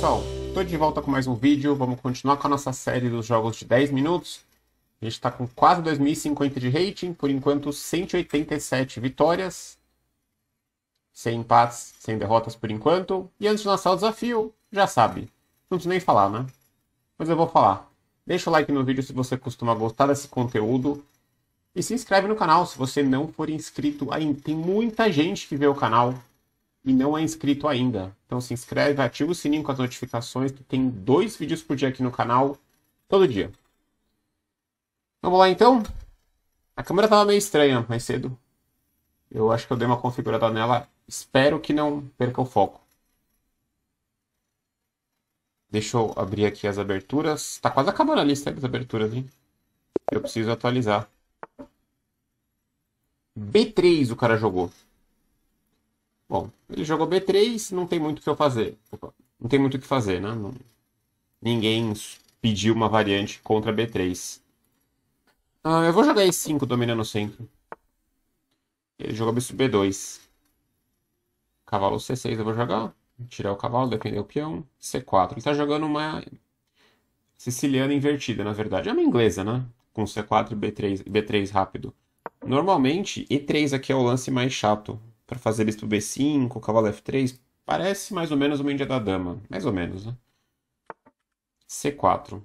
pessoal, estou de volta com mais um vídeo, vamos continuar com a nossa série dos jogos de 10 minutos. A gente está com quase 2.050 de rating, por enquanto 187 vitórias, sem empates, sem derrotas por enquanto. E antes de lançar o desafio, já sabe, não preciso nem falar, né? Mas eu vou falar. Deixa o like no vídeo se você costuma gostar desse conteúdo. E se inscreve no canal se você não for inscrito ainda. Tem muita gente que vê o canal, e não é inscrito ainda. Então se inscreve, ativa o sininho com as notificações, que tem dois vídeos por dia aqui no canal, todo dia. Vamos lá então? A câmera tava meio estranha mais cedo. Eu acho que eu dei uma configurada nela. Espero que não perca o foco. Deixa eu abrir aqui as aberturas. Tá quase acabando a lista das aberturas, hein? Eu preciso atualizar. B3 o cara jogou. Bom, ele jogou B3, não tem muito o que eu fazer. Não tem muito o que fazer, né? Não... Ninguém pediu uma variante contra B3. Ah, eu vou jogar E5 dominando o centro. Ele jogou B2. Cavalo C6 eu vou jogar. Tirar o cavalo, defender o peão. C4. Ele tá jogando uma siciliana invertida, na verdade. É uma inglesa, né? Com C4 e B3, B3 rápido. Normalmente, E3 aqui é o lance mais chato para fazer isso pro B5, cavalo F3. Parece mais ou menos uma índia da dama. Mais ou menos, né? C4.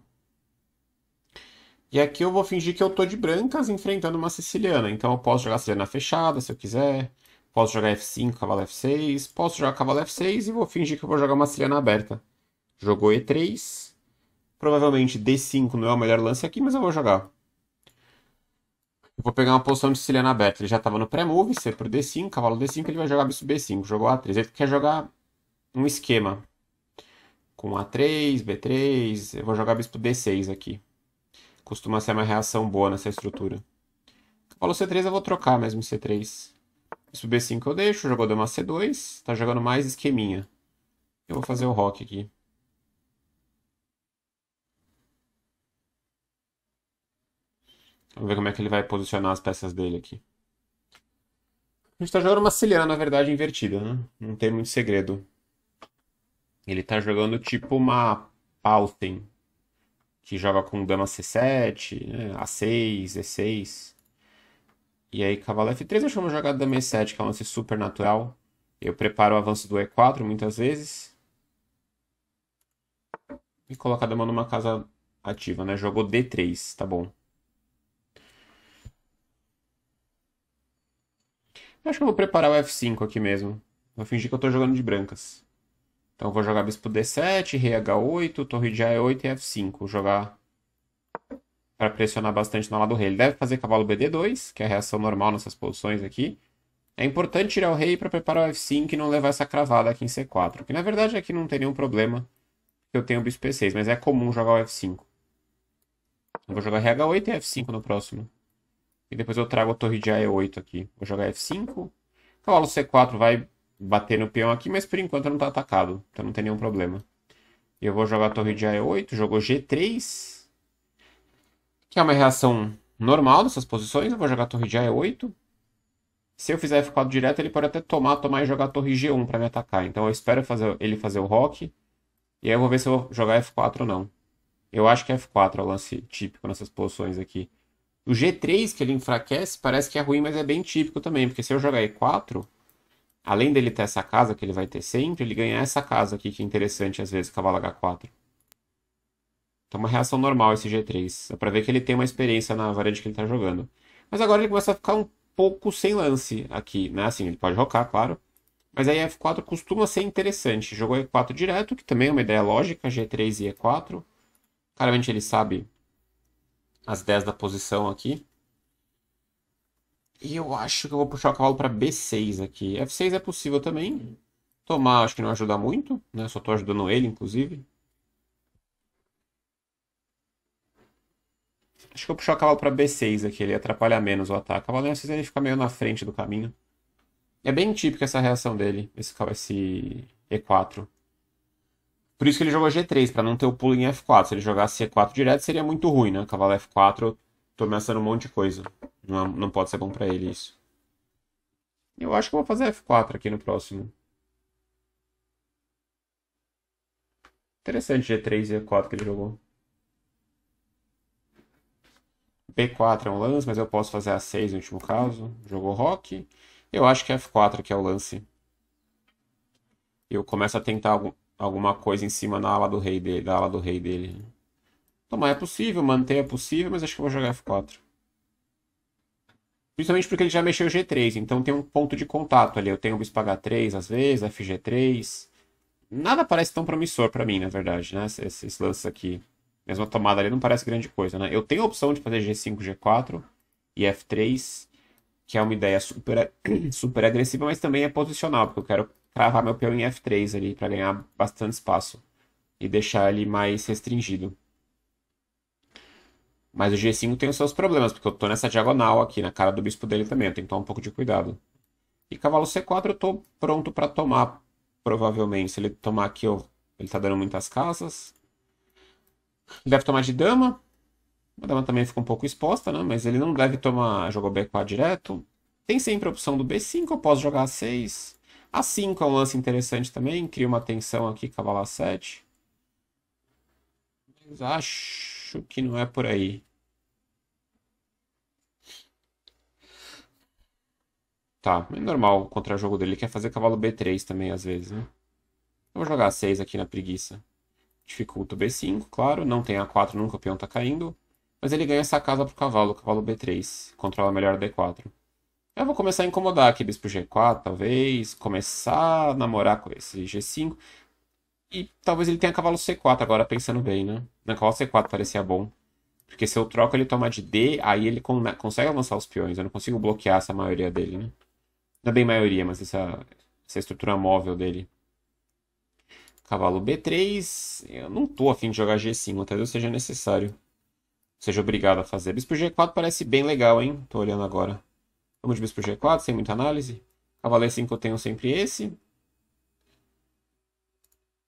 E aqui eu vou fingir que eu tô de brancas enfrentando uma siciliana. Então eu posso jogar siciliana fechada se eu quiser. Posso jogar F5, cavalo F6. Posso jogar cavalo F6 e vou fingir que eu vou jogar uma siciliana aberta. Jogou E3. Provavelmente D5 não é o melhor lance aqui, mas eu vou jogar. Eu vou pegar uma posição de Siciliana aberta. Ele já tava no pré-move, C por D5, cavalo D5, ele vai jogar bispo B5, jogou A3. Ele quer jogar um esquema com A3, B3, eu vou jogar bispo D6 aqui. Costuma ser uma reação boa nessa estrutura. Cavalo C3 eu vou trocar mesmo C3. Bispo B5 eu deixo, jogou dama C2, tá jogando mais esqueminha. Eu vou fazer o rock aqui. Vamos ver como é que ele vai posicionar as peças dele aqui. A gente tá jogando uma ciliar, na verdade, invertida, né? Não tem muito segredo. Ele tá jogando tipo uma Pauten, que joga com dama C7, né? A6, E6. E aí cavalo F3, eu chamo jogada dama E7, que é um lance super natural. Eu preparo o avanço do E4 muitas vezes. E coloco a dama numa casa ativa, né? Jogou D3, tá bom. Acho que eu vou preparar o F5 aqui mesmo. Vou fingir que eu tô jogando de brancas. Então vou jogar bispo D7, rei H8, torre de A8 e F5. Vou jogar para pressionar bastante no lado do rei. Ele deve fazer cavalo BD2, que é a reação normal nessas posições aqui. É importante tirar o rei para preparar o F5 e não levar essa cravada aqui em C4. Que na verdade aqui não tem nenhum problema, eu tenho o bispo E6, mas é comum jogar o F5. Eu vou jogar rh 8 e F5 no próximo. E depois eu trago a torre de AE8 aqui. Vou jogar F5. Cavalo C4 vai bater no peão aqui, mas por enquanto não está atacado. Então não tem nenhum problema. Eu vou jogar a torre de AE8. Jogou G3. Que é uma reação normal nessas posições. Eu vou jogar a torre de AE8. Se eu fizer F4 direto, ele pode até tomar, tomar e jogar a torre G1 para me atacar. Então eu espero fazer, ele fazer o rock. E aí eu vou ver se eu vou jogar F4 ou não. Eu acho que F4 é o lance típico nessas posições aqui. O G3, que ele enfraquece, parece que é ruim, mas é bem típico também, porque se eu jogar E4, além dele ter essa casa que ele vai ter sempre, ele ganha essa casa aqui, que é interessante às vezes, cavalo H4. Então uma reação normal esse G3. Dá pra ver que ele tem uma experiência na variante que ele tá jogando. Mas agora ele começa a ficar um pouco sem lance aqui, né? Assim, ele pode rocar, claro. Mas aí F4 costuma ser interessante. Jogou E4 direto, que também é uma ideia lógica, G3 e E4. Claramente ele sabe as 10 da posição aqui. E eu acho que eu vou puxar o cavalo para B6 aqui. F6 é possível também. Tomar acho que não ajuda muito, né? Só estou ajudando ele, inclusive. Acho que eu vou puxar o cavalo para B6 aqui, ele atrapalha menos o ataque. O cavalo em F6 ele fica meio na frente do caminho. É bem típica essa reação dele, esse, esse E4. Por isso que ele jogou G3, para não ter o pulo em F4. Se ele jogasse C4 direto, seria muito ruim, né? Cavalo F4, eu tô ameaçando um monte de coisa. Não, é, não pode ser bom para ele isso. Eu acho que eu vou fazer F4 aqui no próximo. Interessante G3 e E4 que ele jogou. B4 é um lance, mas eu posso fazer A6 no último caso. Jogou Rock. Eu acho que F4 que é o lance. Eu começo a tentar algum alguma coisa em cima na ala do rei dele, da ala do rei dele. Tomar então, é possível, manter é possível, mas acho que eu vou jogar F4. Principalmente porque ele já mexeu G3, então tem um ponto de contato ali. Eu tenho o bispo H3 às vezes, FG3. Nada parece tão promissor para mim, na verdade, né? Esse, esse lance aqui. Mesmo a tomada ali não parece grande coisa, né? Eu tenho a opção de fazer G5, G4 e F3, que é uma ideia super, super agressiva, mas também é posicional, porque eu quero cravar meu peão em F3 ali para ganhar bastante espaço e deixar ele mais restringido. Mas o G5 tem os seus problemas, porque eu tô nessa diagonal aqui, na cara do bispo dele também, eu tenho que tomar um pouco de cuidado. E cavalo C4 eu tô pronto para tomar, provavelmente. Se ele tomar aqui, eu... ele tá dando muitas casas. Ele deve tomar de dama. A dama também fica um pouco exposta, né? Mas ele não deve tomar... Jogou B4 direto. Tem sempre a opção do B5, eu posso jogar A6. A 5 é um lance interessante também, cria uma tensão aqui, cavalo a 7. Mas acho que não é por aí. Tá, é normal o contra-jogo dele. Ele quer fazer cavalo B3 também, às vezes, né? Eu vou jogar A6 aqui na preguiça. Dificulta o B5, claro. Não tem A4 nunca, o peão tá caindo. Mas ele ganha essa casa pro cavalo, cavalo B3. Controla melhor D4. Eu vou começar a incomodar aqui bispo G4, talvez. Começar a namorar com esse G5. E talvez ele tenha cavalo C4 agora, pensando bem, né? Na cavalo C4 parecia bom. Porque se eu troco ele tomar de D, aí ele con né, consegue avançar os peões. Eu não consigo bloquear essa maioria dele, né? Não é bem maioria, mas essa, essa estrutura móvel dele. Cavalo B3. Eu não tô afim de jogar G5, até talvez seja necessário. Seja obrigado a fazer. Bispo G4 parece bem legal, hein? Tô olhando agora. Vamos de bispo G4, sem muita análise. Cavaleiro 5 eu tenho sempre esse.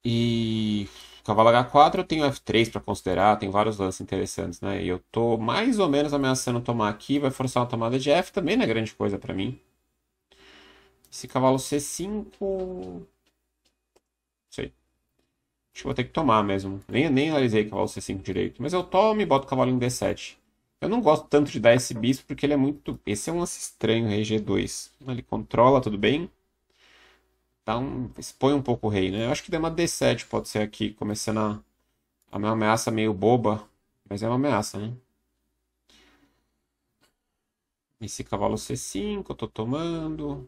E cavalo H4 eu tenho F3 para considerar, tem vários lances interessantes, né? E eu tô mais ou menos ameaçando tomar aqui, vai forçar uma tomada de F, também não é grande coisa para mim. Esse cavalo C5... Não sei. Acho que vou ter que tomar mesmo. Nem, nem analisei cavalo C5 direito. Mas eu tomo e boto o cavalo em D7. Eu não gosto tanto de dar esse bispo porque ele é muito. Esse é um lance estranho, rei G2. Ele controla, tudo bem. Dá um... Expõe um pouco o rei, né? Eu acho que dá uma D7 pode ser aqui, começando a. É uma ameaça meio boba, mas é uma ameaça, né? Esse cavalo C5, eu tô tomando.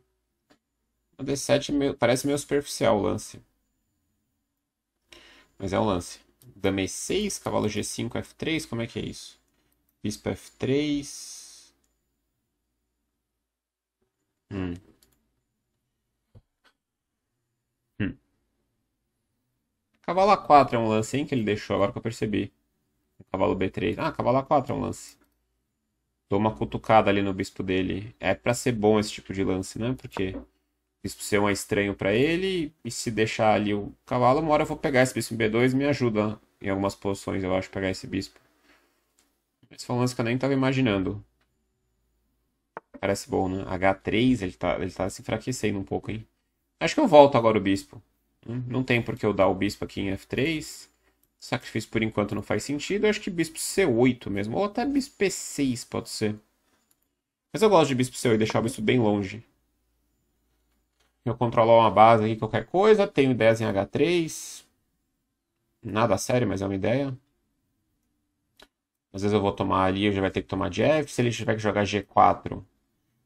A D7 é meio... parece meio superficial o lance. Mas é um lance. Dama E6, cavalo G5, F3, como é que é isso? Bispo F3. Hum. Hum. Cavalo A4 é um lance, hein, que ele deixou, agora que eu percebi. Cavalo B3. Ah, cavalo A4 é um lance. Dou uma cutucada ali no bispo dele. É para ser bom esse tipo de lance, né? Porque bispo C1 é estranho para ele. E se deixar ali o cavalo, uma hora eu vou pegar esse bispo em B2 me ajuda em algumas posições, eu acho, pegar esse bispo. Esse foi um lance que eu nem tava imaginando. Parece bom, né? H3, ele tá, ele tá se enfraquecendo um pouco, hein? Acho que eu volto agora o bispo. Né? Não tem por que eu dar o bispo aqui em F3. Sacrifício por enquanto não faz sentido. Eu acho que bispo C8 mesmo. Ou até bispo P6 pode ser. Mas eu gosto de bispo C8 e deixar o bispo bem longe. Eu controlo uma base aqui, qualquer coisa. Tenho ideias em H3. Nada sério, mas é uma ideia. Às vezes eu vou tomar ali, eu já vai ter que tomar de F. Se ele tiver que jogar G4,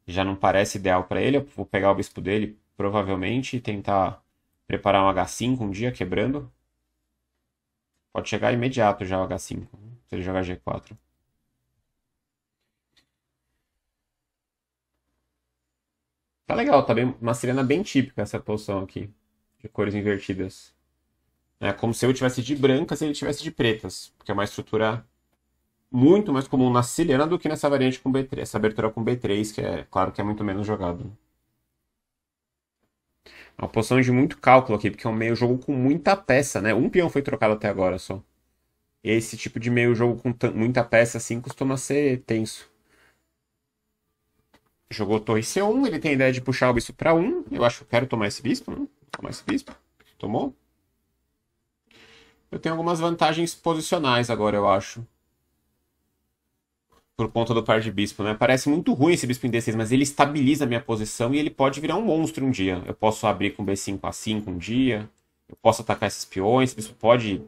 já não parece ideal para ele. Eu vou pegar o bispo dele, provavelmente, e tentar preparar um H5 um dia, quebrando. Pode chegar imediato já o H5, se ele jogar G4. Tá legal, tá bem, uma sirena bem típica essa posição aqui, de cores invertidas. É como se eu tivesse de brancas e ele tivesse de pretas, porque é uma estrutura muito mais comum na siciliana do que nessa variante com B3, essa abertura com B3, que é claro que é muito menos jogado. Uma posição de muito cálculo aqui, porque é um meio jogo com muita peça, né? Um peão foi trocado até agora só. esse tipo de meio jogo com muita peça assim costuma ser tenso. Jogou torre C1, ele tem a ideia de puxar o bispo para 1. Eu acho que eu quero tomar esse bispo, né? Tomar esse bispo. Tomou. Eu tenho algumas vantagens posicionais agora, eu acho por conta do par de bispo, né? Parece muito ruim esse bispo em D6, mas ele estabiliza a minha posição e ele pode virar um monstro um dia. Eu posso abrir com B5 A5 um dia, eu posso atacar esses peões, esse bispo pode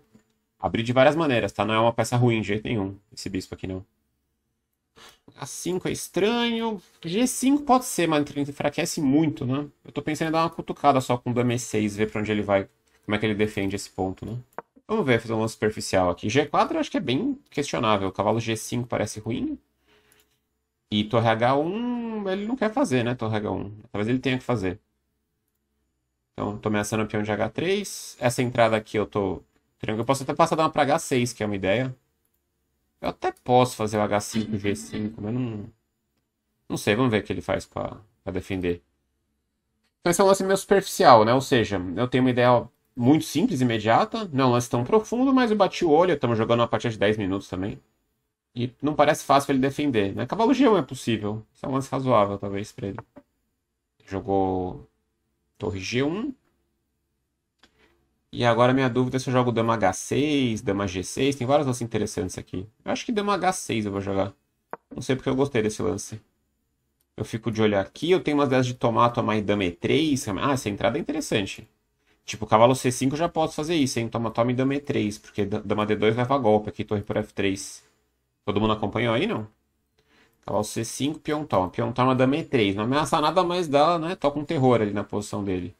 abrir de várias maneiras, tá? Não é uma peça ruim de jeito nenhum, esse bispo aqui não. A5 é estranho. G5 pode ser, mas enfraquece muito, né? Eu tô pensando em dar uma cutucada só com o dame 6 ver pra onde ele vai, como é que ele defende esse ponto, né? Vamos ver, fazer um lance superficial aqui. G4 eu acho que é bem questionável. Cavalo G5 parece ruim. E torre H1 ele não quer fazer, né? Torre H1. Talvez ele tenha que fazer. Então, tô ameaçando o peão de H3. Essa entrada aqui eu tô... Eu posso até passar uma pra H6, que é uma ideia. Eu até posso fazer o H5, G5, mas não... Não sei, vamos ver o que ele faz pra, pra defender. Então esse é um lance meio superficial, né? Ou seja, eu tenho uma ideia muito simples, imediata. Não é lance tão profundo, mas eu bati o olho. Estamos jogando uma partida de 10 minutos também. E não parece fácil ele defender. Né? Cavalo G1 é possível. Isso é um lance razoável, talvez, para ele. Jogou torre G1. E agora minha dúvida é se eu jogo dama H6, dama G6. Tem vários lances interessantes aqui. Eu acho que dama H6 eu vou jogar. Não sei porque eu gostei desse lance. Eu fico de olho aqui. Eu tenho umas dessas de tomate, a mais dama E3. Ah, essa entrada é interessante. Tipo, cavalo C5 eu já posso fazer isso, hein? Toma, toma e dama E3, porque dama D2 leva golpe aqui, torre por F3. Todo mundo acompanhou aí, não? Cavalo C5, peão toma. Peão toma, dama E3. Não ameaça nada mais dela, né? Toca um terror ali na posição dele.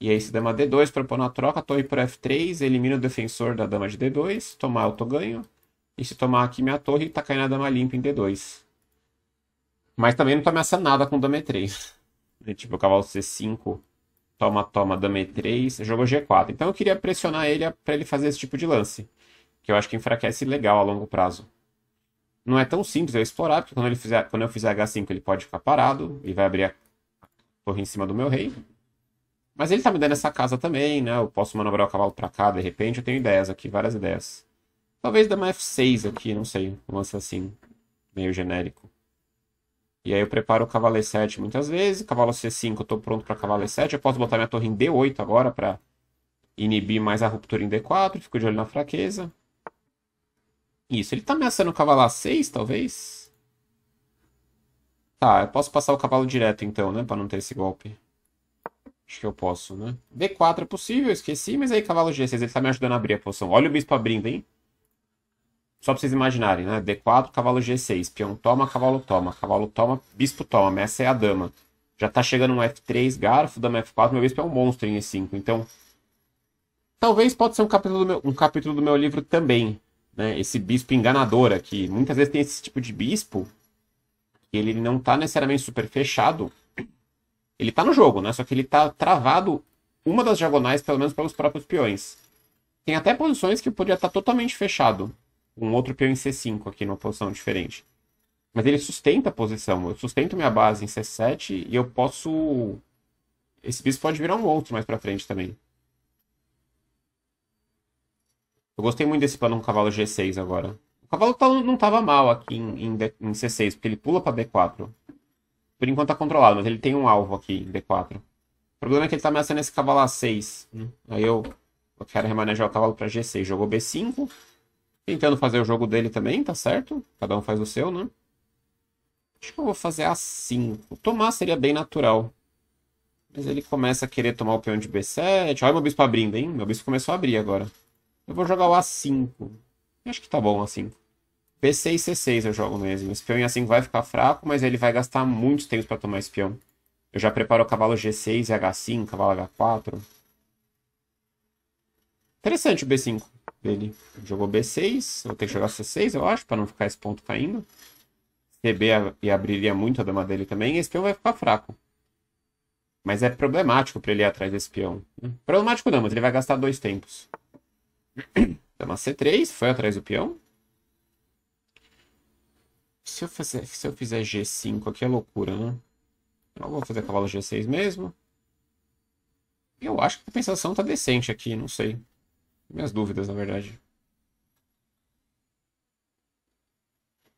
E aí se dama D2, propondo uma troca, torre por F3, elimina o defensor da dama de D2. Tomar, eu tô ganho. E se tomar aqui minha torre, tá caindo a dama limpa em D2. Mas também não tá ameaçando nada com dama E3. tipo, o cavalo C5 toma, toma, dama e3, jogou G4. Então eu queria pressionar ele para ele fazer esse tipo de lance, que eu acho que enfraquece legal a longo prazo. Não é tão simples eu explorar, porque quando, ele fizer, quando eu fizer H5 ele pode ficar parado, ele vai abrir a torre em cima do meu rei. Mas ele tá me dando essa casa também, né? Eu posso manobrar o cavalo para cá, de repente eu tenho ideias aqui, várias ideias. Talvez dama F6 aqui, não sei, um lance assim, meio genérico. E aí eu preparo o cavalo E7 muitas vezes, cavalo C5 eu estou pronto para cavalo E7, eu posso botar minha torre em D8 agora para inibir mais a ruptura em D4, fico de olho na fraqueza. Isso, ele está ameaçando o cavalo A6, talvez? Tá, eu posso passar o cavalo direto então, né, para não ter esse golpe. Acho que eu posso, né? D4 é possível, esqueci, mas aí cavalo G6, ele está me ajudando a abrir a posição. Olha o bispo abrindo, hein? Só pra vocês imaginarem, né? D4, cavalo G6, peão toma, cavalo toma, cavalo toma, bispo toma, ameaça é a dama. Já tá chegando um F3, garfo, dama F4, meu bispo é um monstro em E5. Então, talvez pode ser um capítulo do meu, um capítulo do meu livro também, né? Esse bispo enganador aqui. Muitas vezes tem esse tipo de bispo, que ele não tá necessariamente super fechado. Ele tá no jogo, né? Só que ele tá travado uma das diagonais, pelo menos pelos próprios peões. Tem até posições que podia estar tá totalmente fechado um outro peão em C5 aqui numa posição diferente. Mas ele sustenta a posição. Eu sustento minha base em C7 e eu posso. Esse bispo pode virar um outro mais pra frente também. Eu gostei muito desse plano com cavalo G6 agora. O cavalo tá, não estava mal aqui em, em, em, C6, porque ele pula para D4. Por enquanto tá controlado, mas ele tem um alvo aqui em D4. O problema é que ele tá ameaçando esse cavalo A6. Né? Aí eu, eu quero remanejar o cavalo para G6. Jogou B5, Tentando fazer o jogo dele também, tá certo? Cada um faz o seu, né? Acho que eu vou fazer A5. Assim. Tomar seria bem natural. Mas ele começa a querer tomar o peão de B7. Olha meu bispo abrindo, hein? Meu bispo começou a abrir agora. Eu vou jogar o A5. acho que tá bom o A5. B6 e C6 eu jogo mesmo. Esse peão em A5 vai ficar fraco, mas ele vai gastar muitos tempos pra tomar esse peão. Eu já preparo o cavalo G6 e H5, cavalo H4. Interessante o B5. Ele jogou B6, vou ter que jogar C6, eu acho, para não ficar esse ponto caindo. CB e abriria muito a dama dele também, esse peão vai ficar fraco. Mas é problemático para ele ir atrás desse peão. Problemático não, mas ele vai gastar dois tempos. Dama C3, foi atrás do peão. Se eu, fizer, se eu fizer G5 aqui é loucura, né? Então, eu vou fazer cavalo G6 mesmo. Eu acho que a compensação tá decente aqui, não sei. Minhas dúvidas, na verdade.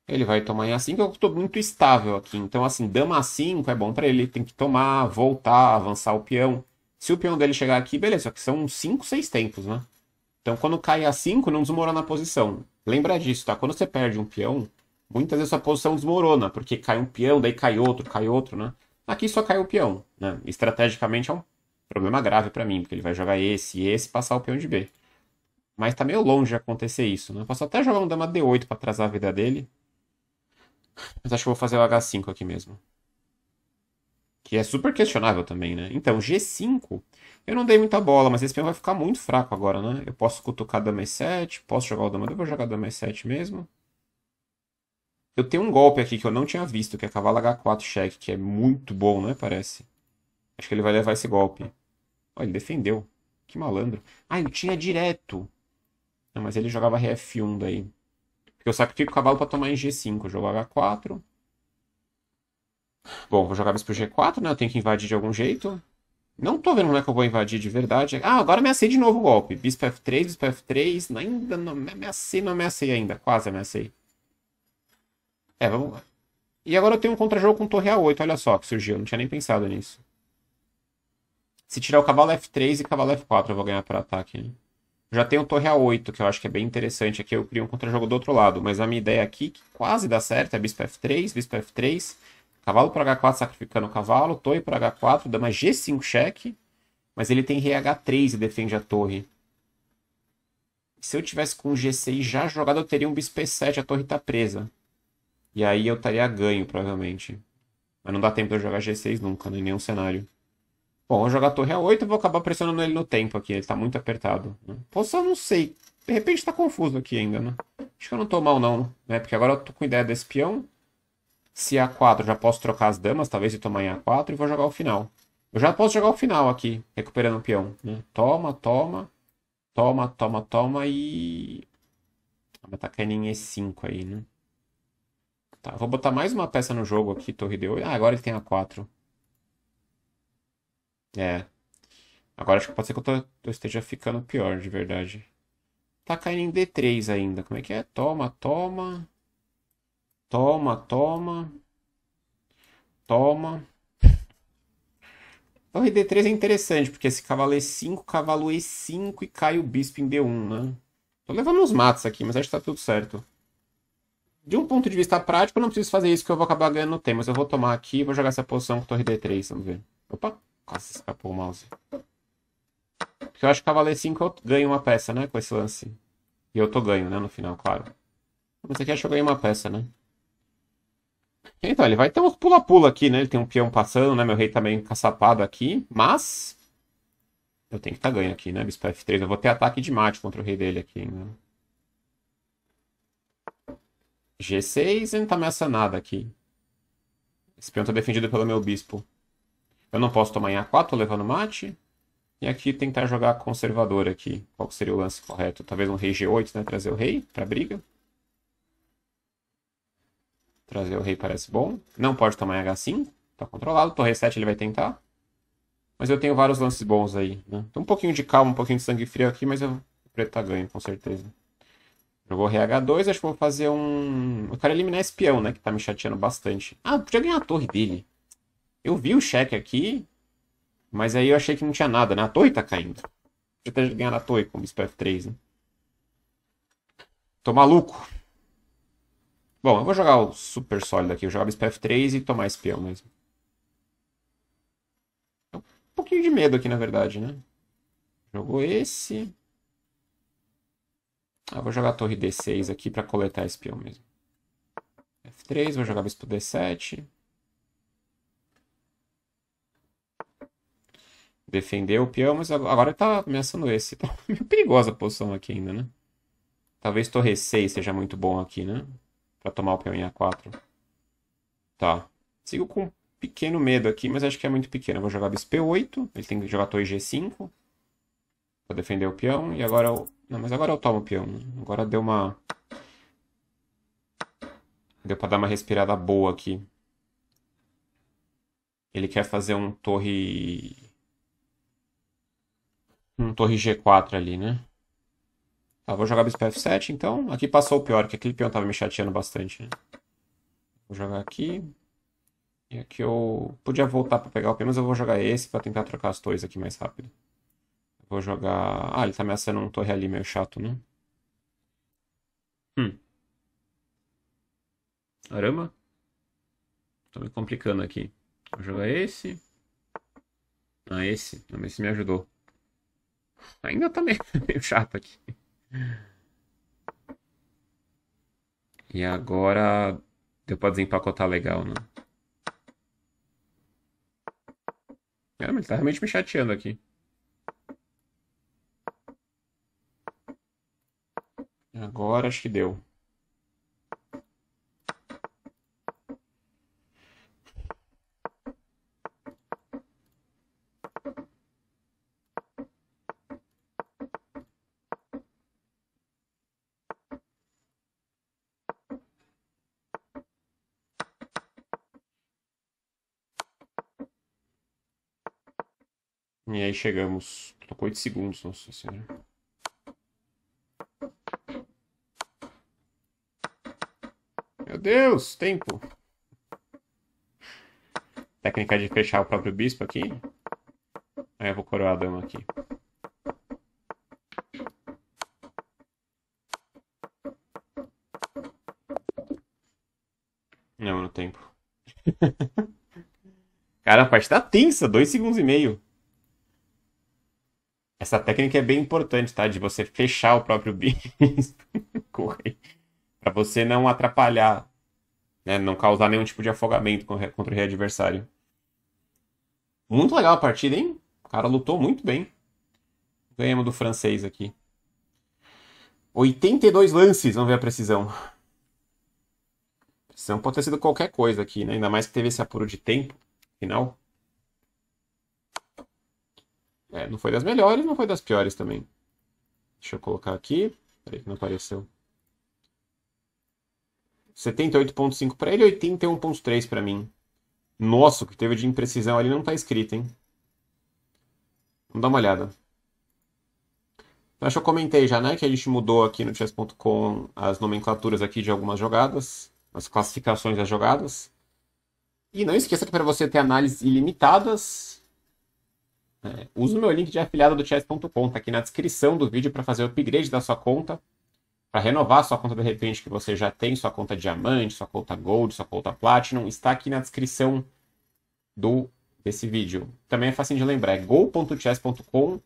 Ele vai tomar em A5, eu estou muito estável aqui. Então, assim, dama A5 é bom para ele. Tem que tomar, voltar, avançar o peão. Se o peão dele chegar aqui, beleza. Só que são 5, 6 tempos, né? Então, quando cai A5, não desmorona a posição. Lembra disso, tá? Quando você perde um peão, muitas vezes sua posição desmorona. Porque cai um peão, daí cai outro, cai outro, né? Aqui só cai o peão, né? Estrategicamente é um problema grave para mim. Porque ele vai jogar esse e esse e passar o peão de B. Mas tá meio longe de acontecer isso, né? posso até jogar um dama D8 pra atrasar a vida dele. Mas acho que vou fazer o H5 aqui mesmo. Que é super questionável também, né? Então, G5, eu não dei muita bola, mas esse peão vai ficar muito fraco agora, né? Eu posso cutucar dama E7, posso jogar o dama D, vou jogar dama E7 mesmo. Eu tenho um golpe aqui que eu não tinha visto, que é cavalo H4 cheque, que é muito bom, né? Parece. Acho que ele vai levar esse golpe. Olha, ele defendeu. Que malandro. Ah, eu tinha direto. Não, mas ele jogava rei F1 daí. Porque eu sacrifico o cavalo para tomar em G5. jogo H4. Bom, vou jogar mais pro G4, né? Eu tenho que invadir de algum jeito. Não tô vendo como é que eu vou invadir de verdade. Ah, agora ameacei de novo o golpe. Bispo F3, Bispo F3. Ainda não ameacei, não ameacei ainda. Quase ameacei. É, vamos lá. E agora eu tenho um contra-jogo com torre A8. Olha só que surgiu. Eu não tinha nem pensado nisso. Se tirar o cavalo F3 e cavalo F4, eu vou ganhar para ataque. Né? Já tem o Torre A8, que eu acho que é bem interessante. Aqui eu crio um contra-jogo do outro lado. Mas a minha ideia aqui, que quase dá certo, é Bispo F3, Bispo F3. Cavalo por H4 sacrificando o cavalo. Torre por H4, dama G5 cheque. Mas ele tem Rei H3 e defende a torre. Se eu tivesse com G6 já jogado, eu teria um Bispo E7, a torre está presa. E aí eu estaria ganho, provavelmente. Mas não dá tempo de eu jogar G6 nunca, né, em nenhum cenário. Bom, vou jogar torre A8 e vou acabar pressionando ele no tempo aqui. Ele tá muito apertado. Posso? Posição não sei. De repente tá confuso aqui ainda, né? Acho que eu não tô mal não, né? Porque agora eu tô com ideia desse peão. Se é A4 já posso trocar as damas, talvez e tomar em A4 e vou jogar o final. Eu já posso jogar o final aqui, recuperando o peão. Né? Toma, toma. Toma, toma, toma e... tá caindo em E5 aí, né? Tá, vou botar mais uma peça no jogo aqui, torre de 8 Ah, agora ele tem A4. É. Agora acho que pode ser que eu, tô, eu esteja ficando pior, de verdade. Tá caindo em D3 ainda. Como é que é? Toma, toma. Toma, toma. Toma. Torre D3 é interessante, porque esse cavalo E5, cavalo E5 e cai o bispo em D1, né? Tô levando uns matos aqui, mas acho que tá tudo certo. De um ponto de vista prático, eu não preciso fazer isso que eu vou acabar ganhando tempo. Mas eu vou tomar aqui e vou jogar essa posição com torre D3, vamos ver. Opa! Nossa, escapou o mouse. Porque eu acho que Cavaleiro 5 eu ganho uma peça, né? Com esse lance. E eu tô ganho, né? No final, claro. Mas aqui acho que eu ganhei uma peça, né? Então, ele vai ter um pula-pula aqui, né? Ele tem um peão passando, né? Meu rei tá meio caçapado aqui. Mas... Eu tenho que estar tá ganho aqui, né? Bispo F3. Eu vou ter ataque de mate contra o rei dele aqui Né? G6, ele não tá ameaçando nada aqui. Esse peão tá defendido pelo meu bispo. Eu não posso tomar em A4 levando mate. E aqui tentar jogar conservador aqui. Qual seria o lance correto? Talvez um rei G8, né? Trazer o rei para briga. Trazer o rei parece bom. Não pode tomar em H5. Tá controlado. Torre 7 ele vai tentar. Mas eu tenho vários lances bons aí. Né? um pouquinho de calma, um pouquinho de sangue frio aqui, mas eu... o preto tá ganho, com certeza. Jogou rei H2, acho que vou fazer um... Eu quero eliminar espião, né? Que tá me chateando bastante. Ah, podia ganhar a torre dele. Eu vi o cheque aqui, mas aí eu achei que não tinha nada, né? A Toy tá caindo. Eu ter ganhado a Toy com o bispo F3, né? Tô maluco. Bom, eu vou jogar o super sólido aqui. Eu jogo bispo F3 e tomar esse peão mesmo. Um pouquinho de medo aqui, na verdade, né? Jogou esse. Ah, vou jogar a torre D6 aqui pra coletar esse peão mesmo. F3, vou jogar o bispo D7. defender o peão, mas agora tá ameaçando esse. Tá meio perigosa a posição aqui ainda, né? Talvez torre 6 seja muito bom aqui, né? Pra tomar o peão em A4. Tá. Sigo com um pequeno medo aqui, mas acho que é muito pequeno. Eu vou jogar bispo 8 ele tem que jogar torre G5. Pra defender o peão, e agora eu... Não, mas agora eu tomo o peão. Agora deu uma... Deu pra dar uma respirada boa aqui. Ele quer fazer um torre um torre G4 ali, né? Tá, vou jogar bispo F7, então. Aqui passou o pior, que aquele peão tava me chateando bastante. Né? Vou jogar aqui. E aqui eu podia voltar para pegar o peão, mas eu vou jogar esse para tentar trocar as torres aqui mais rápido. Vou jogar... Ah, ele tá ameaçando um torre ali, meio chato, né? Hum. Arama? Tô me complicando aqui. Vou jogar esse. Ah, esse. Não, esse me ajudou. Ainda tá meio, chato aqui. E agora deu pra desempacotar legal, né? mas ele tá realmente me chateando aqui. Agora acho que deu. aí chegamos. Tocou 8 segundos, nossa senhora. Meu Deus, tempo. Técnica de fechar o próprio bispo aqui. Aí eu vou coroar a dama aqui. Não, no tempo. Cara, a parte tá tensa, dois segundos e meio. Essa técnica é bem importante, tá? De você fechar o próprio bis para você não atrapalhar, né? Não causar nenhum tipo de afogamento contra o adversário. Muito legal a partida, hein? O cara lutou muito bem. Ganhamos do francês aqui. 82 lances, vamos ver a precisão. Precisão pode ter sido qualquer coisa aqui, né? Ainda mais que teve esse apuro de tempo final. É, não foi das melhores, não foi das piores também. Deixa eu colocar aqui. Peraí que não apareceu. 78.5 para ele, 81.3 para mim. Nossa, o que teve de imprecisão ali não tá escrito, hein? Vamos dar uma olhada. Eu então, acho que eu comentei já, né, que a gente mudou aqui no chess.com as nomenclaturas aqui de algumas jogadas, as classificações das jogadas. E não esqueça que para você ter análises ilimitadas, é, usa o meu link de afiliado do chess.com, tá aqui na descrição do vídeo para fazer o upgrade da sua conta, para renovar sua conta de repente que você já tem, sua conta diamante, sua conta gold, sua conta platinum, está aqui na descrição do desse vídeo. Também é fácil de lembrar, é go.chess.com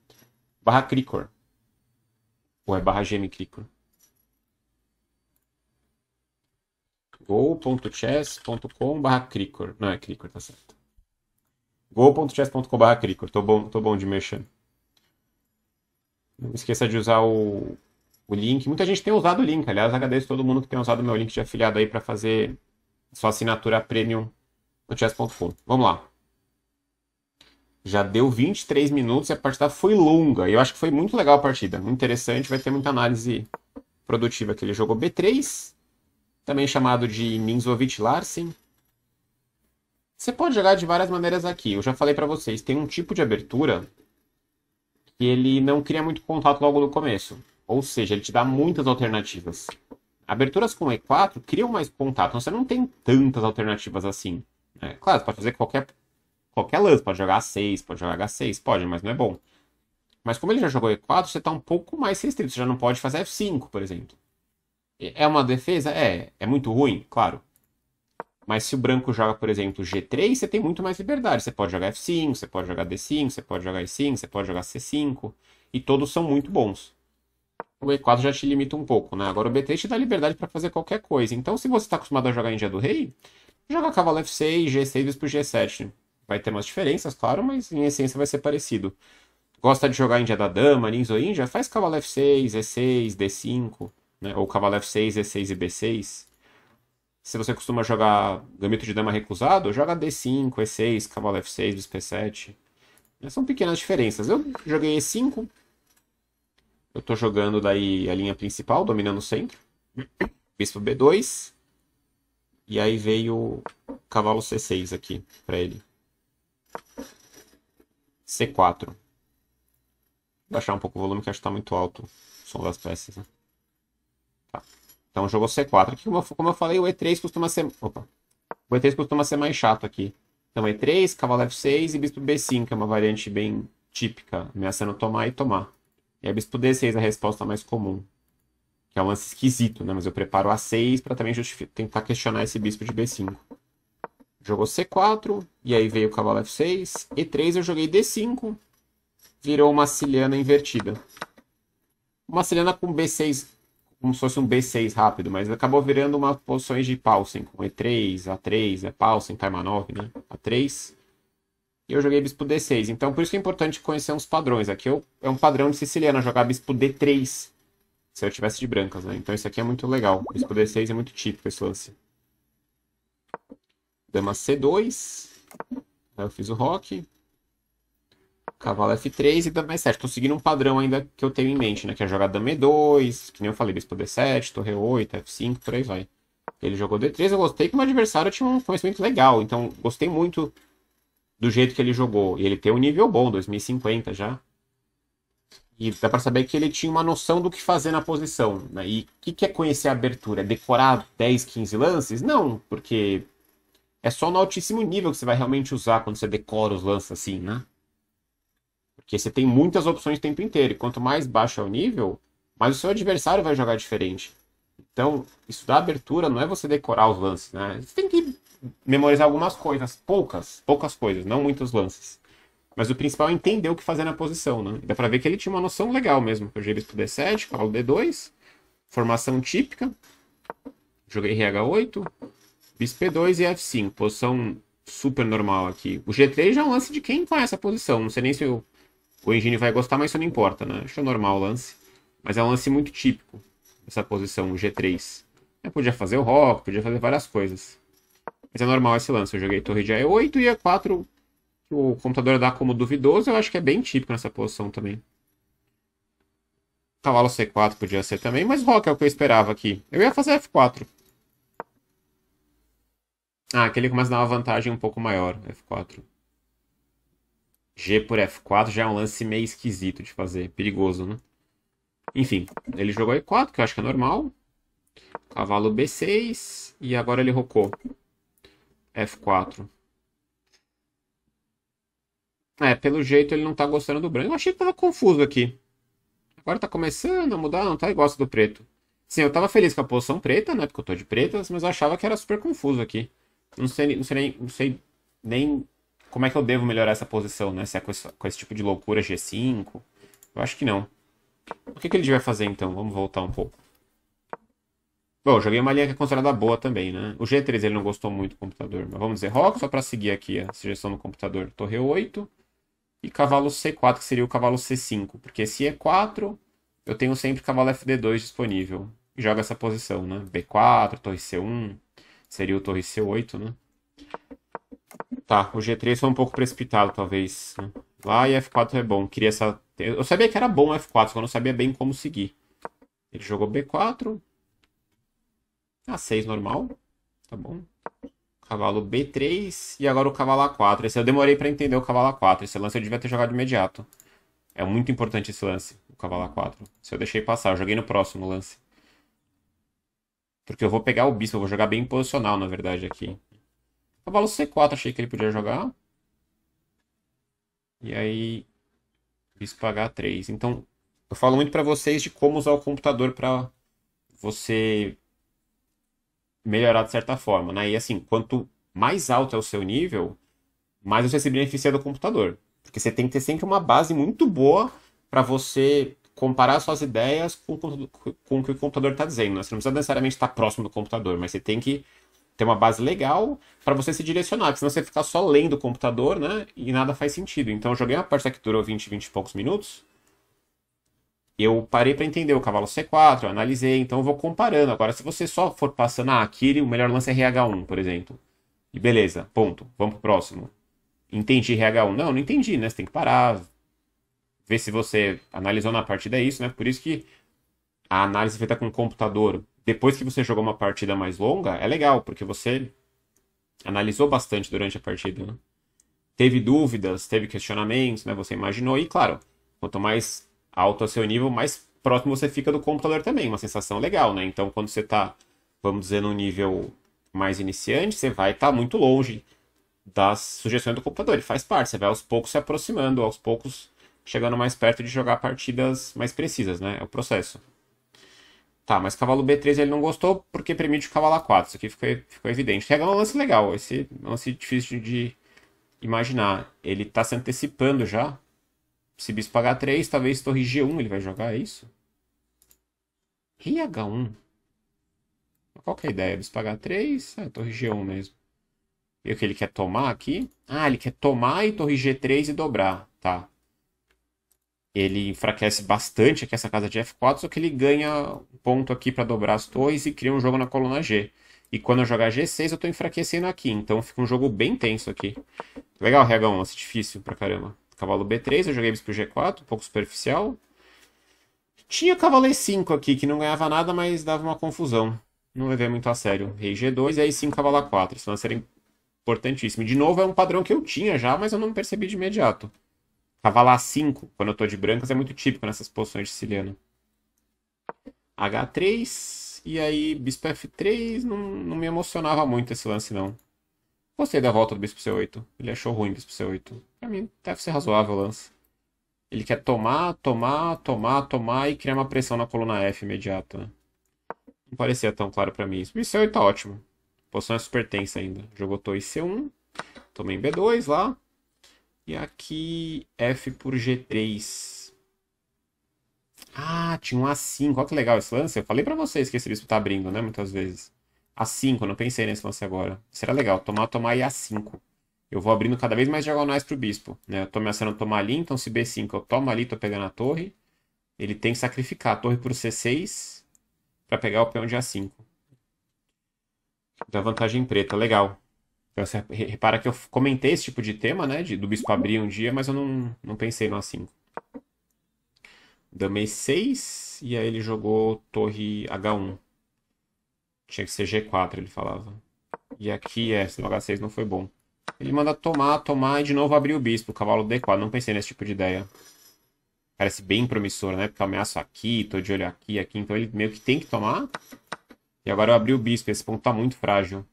barra cricor, ou é barra gmcricor. go.chess.com barra cricor, não é cricor, tá certo go.chess.com.br cricor, tô bom, tô bom de mexer. Não esqueça de usar o, o link. Muita gente tem usado o link, aliás, agradeço todo mundo que tem usado o meu link de afiliado aí para fazer sua assinatura premium no chess.com. Vamos lá. Já deu 23 minutos e a partida foi longa. Eu acho que foi muito legal a partida. Muito interessante, vai ter muita análise produtiva que ele jogou B3, também chamado de Minzovic Larsen. Você pode jogar de várias maneiras aqui. Eu já falei para vocês, tem um tipo de abertura que ele não cria muito contato logo no começo. Ou seja, ele te dá muitas alternativas. Aberturas com E4 criam mais contato, então você não tem tantas alternativas assim. Né? Claro, você pode fazer qualquer, qualquer lance, pode jogar A6, pode jogar H6, pode, mas não é bom. Mas como ele já jogou E4, você está um pouco mais restrito, você já não pode fazer F5, por exemplo. É uma defesa? É. É muito ruim? Claro. Mas se o branco joga, por exemplo, G3, você tem muito mais liberdade. Você pode jogar F5, você pode jogar D5, você pode jogar E5, você pode jogar C5. E todos são muito bons. O E4 já te limita um pouco, né? Agora o B3 te dá liberdade para fazer qualquer coisa. Então, se você está acostumado a jogar em dia do rei, joga cavalo F6, G6 pro G7. Vai ter umas diferenças, claro, mas em essência vai ser parecido. Gosta de jogar em dia da dama, ninja ou índia? Faz cavalo F6, E6, D5, né? Ou cavalo F6, E6 e B6. Se você costuma jogar Gambito de Dama recusado, joga D5, E6, Cavalo F6, Bispo E7. São pequenas diferenças. Eu joguei E5. Eu estou jogando daí a linha principal, dominando o centro. Bispo B2. E aí veio cavalo C6 aqui para ele. C4. Vou baixar um pouco o volume que acho que tá muito alto o som das peças. Né? Tá. Então jogou C4. Aqui, como eu, como eu falei, o E3 costuma ser. Opa. O E3 costuma ser mais chato aqui. Então E3, cavalo F6 e bispo B5, que é uma variante bem típica, ameaçando tomar e tomar. E a bispo D6 é a resposta mais comum. Que é um lance esquisito, né? Mas eu preparo A6 para também tentar questionar esse bispo de B5. Jogou C4, e aí veio o cavalo F6. E3 eu joguei D5, virou uma ciliana invertida. Uma ciliana com B6 como se fosse um B6 rápido, mas acabou virando uma posições de Paulsen, assim, com E3, A3, é Paulsen, Time 9, né? A3. E eu joguei bispo D6. Então, por isso que é importante conhecer uns padrões. Aqui eu, é um padrão de siciliana jogar bispo D3. Se eu tivesse de brancas, né? Então isso aqui é muito legal. Bispo D6 é muito típico esse lance. Dama C2. Aí eu fiz o rock cavalo F3 e dama E7. Estou seguindo um padrão ainda que eu tenho em mente, né? Que é jogar dama E2, que nem eu falei, bispo D7, torre 8, F5, por aí vai. Ele jogou D3, eu gostei que o meu adversário tinha um conhecimento legal, então gostei muito do jeito que ele jogou. E ele tem um nível bom, 2050 já. E dá para saber que ele tinha uma noção do que fazer na posição. Né? E o que, que é conhecer a abertura? É decorar 10, 15 lances? Não, porque é só no altíssimo nível que você vai realmente usar quando você decora os lances assim, né? Porque você tem muitas opções o tempo inteiro. E quanto mais baixo é o nível, mais o seu adversário vai jogar diferente. Então, estudar abertura não é você decorar os lances, né? Você tem que memorizar algumas coisas, poucas, poucas coisas, não muitos lances. Mas o principal é entender o que fazer na posição, né? Dá pra ver que ele tinha uma noção legal mesmo. Eu joguei bispo D7, cavalo D2, formação típica. Joguei RH8, bispo P2 e F5, posição super normal aqui. O G3 já é um lance de quem faz tá essa posição, não sei nem se eu o engine vai gostar, mas isso não importa, né? Acho normal o lance. Mas é um lance muito típico, essa posição G3. Eu podia fazer o rock, podia fazer várias coisas. Mas é normal esse lance. Eu joguei torre de E8 e E4, o computador dá como duvidoso, eu acho que é bem típico nessa posição também. Cavalo C4 podia ser também, mas rock é o que eu esperava aqui. Eu ia fazer F4. Ah, aquele começa a dar uma vantagem um pouco maior, F4. G por F4 já é um lance meio esquisito de fazer, perigoso, né? Enfim, ele jogou E4, que eu acho que é normal. Cavalo B6 e agora ele rocou. F4. É, pelo jeito ele não tá gostando do branco. Eu achei que tava confuso aqui. Agora tá começando a mudar, não tá? Ele gosta do preto. Sim, eu tava feliz com a posição preta, né? Porque eu tô de pretas, mas eu achava que era super confuso aqui. Não sei, não sei, nem, não sei nem como é que eu devo melhorar essa posição, né? Se é com esse, com esse tipo de loucura G5? Eu acho que não. O que, que ele vai fazer então? Vamos voltar um pouco. Bom, joguei uma linha que é considerada boa também, né? O G3 ele não gostou muito do computador, mas vamos dizer Rock só para seguir aqui a sugestão do computador. Torre 8 e cavalo C4, que seria o cavalo C5, porque se E4, eu tenho sempre cavalo FD2 disponível. Joga essa posição, né? B4, torre C1, seria o torre C8, né? Tá, o G3 foi um pouco precipitado, talvez. Né? Lá e F4 é bom. Queria essa. Eu sabia que era bom F4, só que eu não sabia bem como seguir. Ele jogou B4. A6 ah, normal. Tá bom. Cavalo B3 e agora o cavalo A4. Esse eu demorei para entender o cavalo A4. Esse lance eu devia ter jogado de imediato. É muito importante esse lance, o cavalo A4. Se eu deixei passar, eu joguei no próximo lance. Porque eu vou pegar o bispo, eu vou jogar bem posicional, na verdade, aqui. Cavalo C4 achei que ele podia jogar. E aí, bispo H3. Então, eu falo muito para vocês de como usar o computador para você melhorar de certa forma, né? E assim, quanto mais alto é o seu nível, mais você se beneficia do computador, porque você tem que ter sempre uma base muito boa para você comparar suas ideias com, com, com o que o computador está dizendo. Né? Você não precisa necessariamente estar próximo do computador, mas você tem que ter uma base legal para você se direcionar, porque senão você ficar só lendo o computador, né? E nada faz sentido. Então eu joguei uma partida que durou 20, 20 e poucos minutos. Eu parei para entender o cavalo C4, eu analisei, então eu vou comparando. Agora, se você só for passando, ah, aqui o melhor lance é RH1, por exemplo. E beleza, ponto. Vamos pro próximo. Entendi RH1. Não, não entendi, né? Você tem que parar, ver se você analisou na partida é isso, né? Por isso que a análise é feita com o computador depois que você jogou uma partida mais longa, é legal, porque você analisou bastante durante a partida. Né? Teve dúvidas, teve questionamentos, né? Você imaginou. E, claro, quanto mais alto é o seu nível, mais próximo você fica do computador também. Uma sensação legal, né? Então, quando você está, vamos dizer, num nível mais iniciante, você vai estar tá muito longe das sugestões do computador. Ele faz parte. Você vai aos poucos se aproximando, aos poucos chegando mais perto de jogar partidas mais precisas, né? É o processo. Tá, mas cavalo B3 ele não gostou porque permite o cavalo A4. Isso aqui ficou, ficou evidente. Regra é um lance legal. Esse lance difícil de imaginar. Ele está se antecipando já. Se bispo H3, talvez torre G1 ele vai jogar, é isso? Ri H1. Qual que é a ideia? Bispo H3, é, torre G1 mesmo. E o que ele quer tomar aqui? Ah, ele quer tomar e torre G3 e dobrar. Tá ele enfraquece bastante aqui essa casa de F4, só que ele ganha ponto aqui para dobrar as torres e cria um jogo na coluna G. E quando eu jogar G6, eu estou enfraquecendo aqui, então fica um jogo bem tenso aqui. Legal, regra 1, é difícil pra caramba. Cavalo B3, eu joguei bispo G4, um pouco superficial. Tinha cavalo E5 aqui, que não ganhava nada, mas dava uma confusão. Não levei muito a sério. Rei G2 e aí 5 cavalo A4, vai seria importantíssimo. de novo, é um padrão que eu tinha já, mas eu não percebi de imediato. Cavalar 5, quando eu tô de brancas, é muito típico nessas posições de siciliano. H3, e aí bispo F3, não, não me emocionava muito esse lance, não. Gostei da volta do bispo C8. Ele achou ruim o bispo C8. Pra mim, deve ser razoável o lance. Ele quer tomar, tomar, tomar, tomar e criar uma pressão na coluna F imediata, né? Não parecia tão claro pra mim isso. Bispo C8 tá ótimo. A posição é super tensa ainda. Jogou torre C1, tomei B2 lá. E aqui F por G3. Ah, tinha um A5. Olha que legal esse lance. Eu falei para vocês que esse bispo tá abrindo, né? Muitas vezes. A5, eu não pensei nesse lance agora. Será legal. Tomar, tomar e A5. Eu vou abrindo cada vez mais diagonais pro bispo. Né? Eu tô ameaçando tomar ali, então se B5 eu tomo ali, tô pegando a torre. Ele tem que sacrificar a torre pro C6 para pegar o peão de A5. Da vantagem preta. Legal. Então, você repara que eu comentei esse tipo de tema, né? De, do Bispo abrir um dia, mas eu não, não pensei no A5. Dama E6, e aí ele jogou torre H1. Tinha que ser G4, ele falava. E aqui é, se no H6 não foi bom. Ele manda tomar, tomar e de novo abrir o bispo, o cavalo D4. Não pensei nesse tipo de ideia. Parece bem promissor, né? Porque eu ameaço aqui, tô de olho aqui, aqui. Então ele meio que tem que tomar. E agora eu abri o bispo, esse ponto tá muito frágil.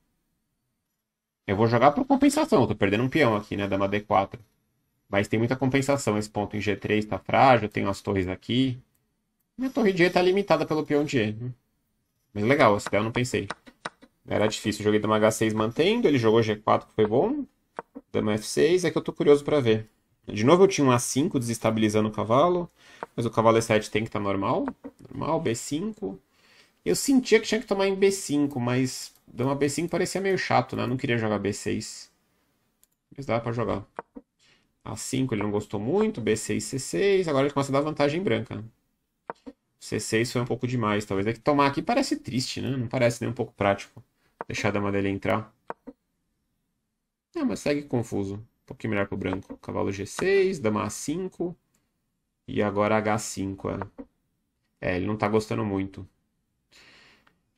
Eu vou jogar por compensação. Eu tô perdendo um peão aqui, né? Dama D4. Mas tem muita compensação. Esse ponto em G3 tá frágil. Tenho as torres aqui. Minha torre de E tá limitada pelo peão de E. Né? Mas legal, esse peão eu não pensei. Era difícil. Joguei dama H6 mantendo. Ele jogou G4, que foi bom. Dama F6. É que eu tô curioso pra ver. De novo eu tinha um A5 desestabilizando o cavalo. Mas o cavalo E7 tem que estar tá normal. Normal, B5. Eu sentia que tinha que tomar em B5, mas Dama B5 parecia meio chato, né? Eu não queria jogar B6. Mas dava pra jogar. A5 ele não gostou muito, B6, C6. Agora ele começa a dar vantagem branca. C6 foi um pouco demais, talvez. É que tomar aqui parece triste, né? Não parece nem um pouco prático. Deixar a dama dele entrar. É, mas segue confuso. Um pouquinho melhor pro branco. Cavalo G6, dama A5. E agora H5, é. É, ele não tá gostando muito.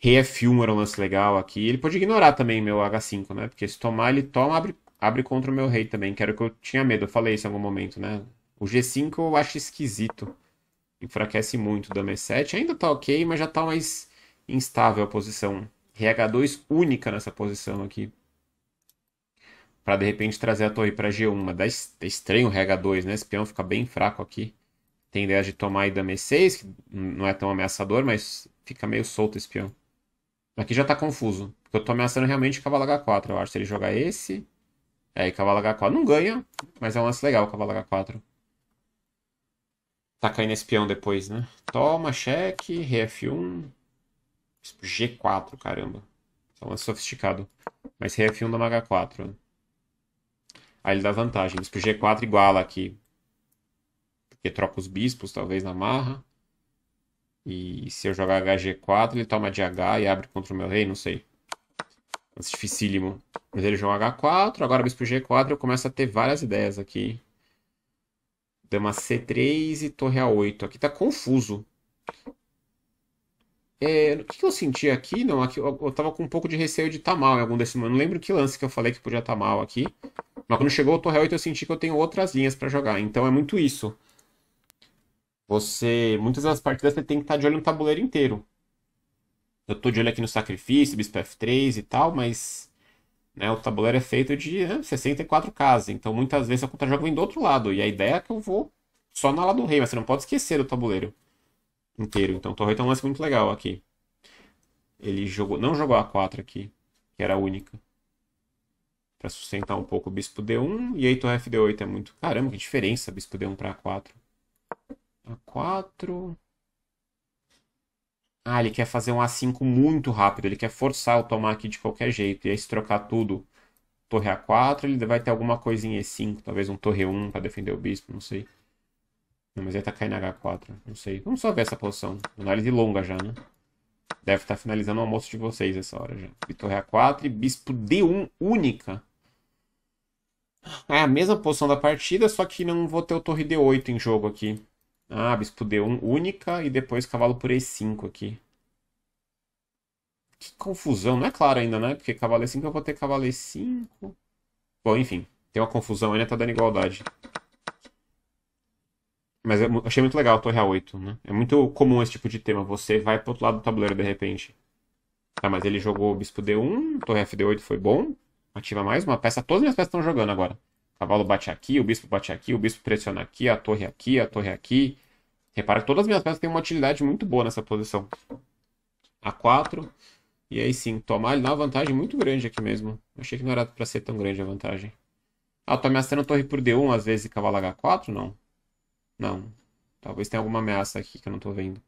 RF1 era um lance legal aqui. Ele pode ignorar também meu H5, né? Porque se tomar, ele toma, abre, abre contra o meu rei também, que era o que eu tinha medo. Eu falei isso em algum momento, né? O G5 eu acho esquisito. Enfraquece muito o Dama E7. Ainda tá ok, mas já tá mais instável a posição. RH2 única nessa posição aqui. Pra de repente trazer a torre pra G1. Mas é estranho o RH2, né? Esse peão fica bem fraco aqui. Tem ideia de tomar aí Dama E6, que não é tão ameaçador, mas fica meio solto esse peão. Aqui já tá confuso. Porque eu tô ameaçando realmente cavalo H4, eu acho. Se ele jogar esse... É, e cavalo H4 não ganha, mas é um lance legal o cavalo H4. Tá caindo esse peão depois, né? Toma, cheque, ref1. G4, caramba. É um lance sofisticado. Mas ref1 dá uma H4. Aí ele dá vantagem. Bispo G4 iguala aqui. Porque troca os bispos, talvez, na marra. E se eu jogar HG4, ele toma de H e abre contra o meu rei, não sei. dificílimo. Mas ele joga H4, agora bispo G4, eu começo a ter várias ideias aqui. Dama C3 e torre A8. Aqui tá confuso. É, o que eu senti aqui? Não, aqui eu, eu tava com um pouco de receio de estar tá mal em algum desses mano. Não lembro que lance que eu falei que podia estar tá mal aqui. Mas quando chegou o torre A8 eu senti que eu tenho outras linhas para jogar. Então é muito isso. Você, muitas das partidas você tem que estar tá de olho no tabuleiro inteiro. Eu estou de olho aqui no sacrifício, bispo f3 e tal, mas né, o tabuleiro é feito de né, 64 casas, então muitas vezes eu contra-jogo vem do outro lado, e a ideia é que eu vou só na ala do rei, mas você não pode esquecer o tabuleiro inteiro. Então o torre tem um lance muito legal aqui. Ele jogou, não jogou a 4 aqui, que era a única. Para sustentar um pouco o bispo D1, e aí torre F8 é muito... Caramba, que diferença bispo D1 para A4. A4. Ah, ele quer fazer um A5 muito rápido. Ele quer forçar o tomar aqui de qualquer jeito. E aí, se trocar tudo, torre A4, ele vai ter alguma coisa em E5. Talvez um torre 1 para defender o bispo, não sei. Não, mas ele estar tá caindo H4. Não sei. Vamos só ver essa posição. Análise longa já, né? Deve estar tá finalizando o almoço de vocês essa hora já. E torre A4 e bispo D1 única. É a mesma posição da partida, só que não vou ter o torre D8 em jogo aqui. Ah, bispo D1 única e depois cavalo por E5 aqui. Que confusão, não é claro ainda, né? Porque cavalo E5 é eu vou ter cavalo E5. É bom, enfim, tem uma confusão ainda, tá dando igualdade. Mas eu é achei muito legal a torre A8, né? É muito comum esse tipo de tema, você vai pro outro lado do tabuleiro de repente. Tá, mas ele jogou bispo D1, torre FD8 foi bom. Ativa mais uma peça, todas as minhas peças estão jogando agora cavalo bate aqui, o bispo bate aqui, o bispo pressiona aqui, a torre aqui, a torre aqui, Repara que todas as minhas peças têm uma utilidade muito boa nessa posição. A4. E aí sim, tomar ele dá uma vantagem muito grande aqui mesmo. Achei que não era pra ser tão grande a vantagem. Ah, eu tô ameaçando a torre por D1 às vezes e cavalo H4? Não. Não. Talvez tenha alguma ameaça aqui que eu não tô vendo.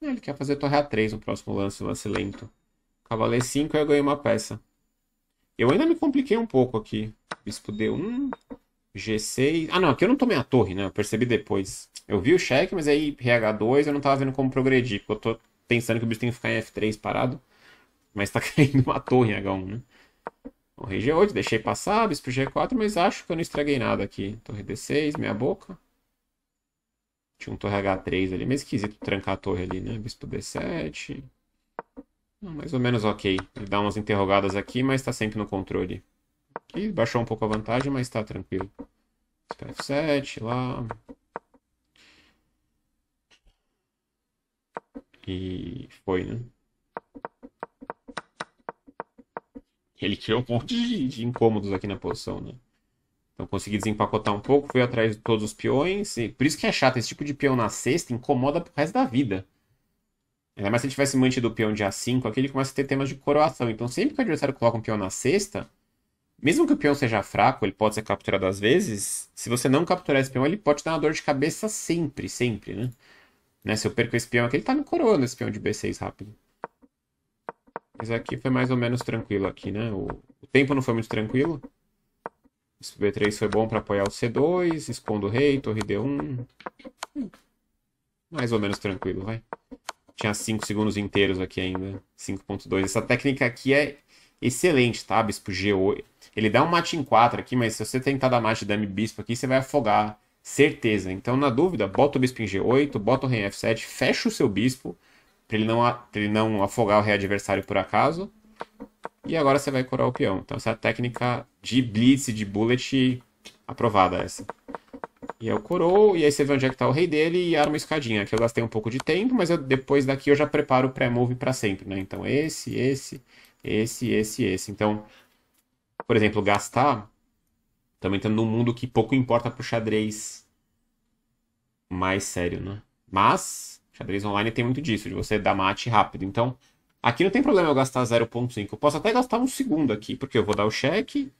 É, ele quer fazer torre A3 no próximo lance, um lance lento. Cavalo E5 eu ganhei uma peça. Eu ainda me compliquei um pouco aqui. Bispo D1, G6. Ah, não, aqui eu não tomei a torre, né? Eu percebi depois. Eu vi o cheque, mas aí RH2 eu não tava vendo como progredir, porque eu tô pensando que o bicho tem que ficar em F3 parado. Mas tá caindo uma torre em H1, né? O rei G8, deixei passar, bispo G4, mas acho que eu não estraguei nada aqui. Torre D6, meia boca. Tinha um torre H3 ali, meio esquisito trancar a torre ali, né? Bispo D7. Mais ou menos ok. Ele dá umas interrogadas aqui, mas tá sempre no controle. Aqui baixou um pouco a vantagem, mas está tranquilo. F7 lá. E foi, né? Ele criou um monte de, de incômodos aqui na posição, né? Então consegui desempacotar um pouco, fui atrás de todos os peões. E por isso que é chato, esse tipo de peão na sexta incomoda pro resto da vida. Ainda mais se ele tivesse mantido o peão de A5, aqui ele começa a ter temas de coroação. Então sempre que o adversário coloca um peão na sexta mesmo que o peão seja fraco, ele pode ser capturado às vezes. Se você não capturar esse peão, ele pode dar uma dor de cabeça sempre, sempre, né? né? Se eu perco esse peão aqui, ele tá me coroando esse peão de B6 rápido. Mas aqui foi mais ou menos tranquilo aqui, né? O, o tempo não foi muito tranquilo. Esse B3 foi bom para apoiar o C2, escondo o rei, torre D1. Mais ou menos tranquilo, vai. Tinha 5 segundos inteiros aqui ainda. 5.2. Essa técnica aqui é excelente, tá? Bispo G8. Ele dá um mate em 4 aqui, mas se você tentar dar mate dame bispo aqui, você vai afogar. Certeza. Então, na dúvida, bota o bispo em G8, bota o rei em F7, fecha o seu bispo, para ele, não, pra ele não afogar o rei adversário por acaso. E agora você vai curar o peão. Então, essa é a técnica de blitz, de bullet aprovada essa. E eu corou, e aí você vê onde é que tá o rei dele e arma uma escadinha. Aqui eu gastei um pouco de tempo, mas eu, depois daqui eu já preparo o pré-move para sempre, né? Então esse, esse, esse, esse, esse. Então por exemplo, gastar também entrando tá num mundo que pouco importa pro xadrez mais sério, né? Mas xadrez online tem muito disso, de você dar mate rápido. Então, aqui não tem problema eu gastar 0.5. Eu posso até gastar um segundo aqui, porque eu vou dar o cheque.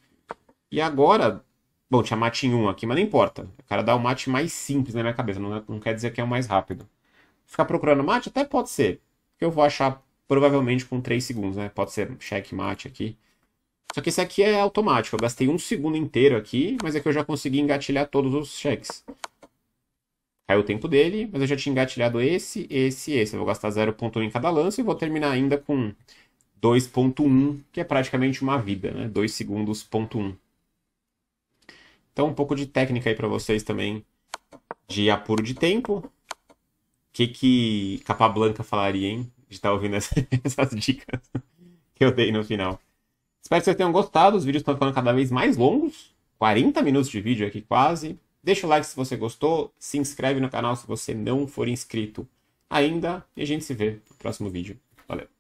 E agora, bom, tinha mate em 1 um aqui, mas não importa. O cara dá o mate mais simples na minha cabeça, não, não quer dizer que é o mais rápido. Ficar procurando mate até pode ser, eu vou achar provavelmente com 3 segundos, né? Pode ser cheque mate aqui. Só que esse aqui é automático. Eu gastei um segundo inteiro aqui, mas é que eu já consegui engatilhar todos os cheques. Caiu o tempo dele, mas eu já tinha engatilhado esse, esse e esse. Eu vou gastar 0.1 em cada lance e vou terminar ainda com 2.1, que é praticamente uma vida, né? 2 segundos, ponto 1. Então, um pouco de técnica aí para vocês também de apuro de tempo. O que que Blanca falaria, hein? De estar tá ouvindo essas, essas dicas que eu dei no final. Espero que vocês tenham gostado. Os vídeos estão ficando cada vez mais longos. 40 minutos de vídeo aqui quase. Deixa o like se você gostou. Se inscreve no canal se você não for inscrito ainda. E a gente se vê no próximo vídeo. Valeu!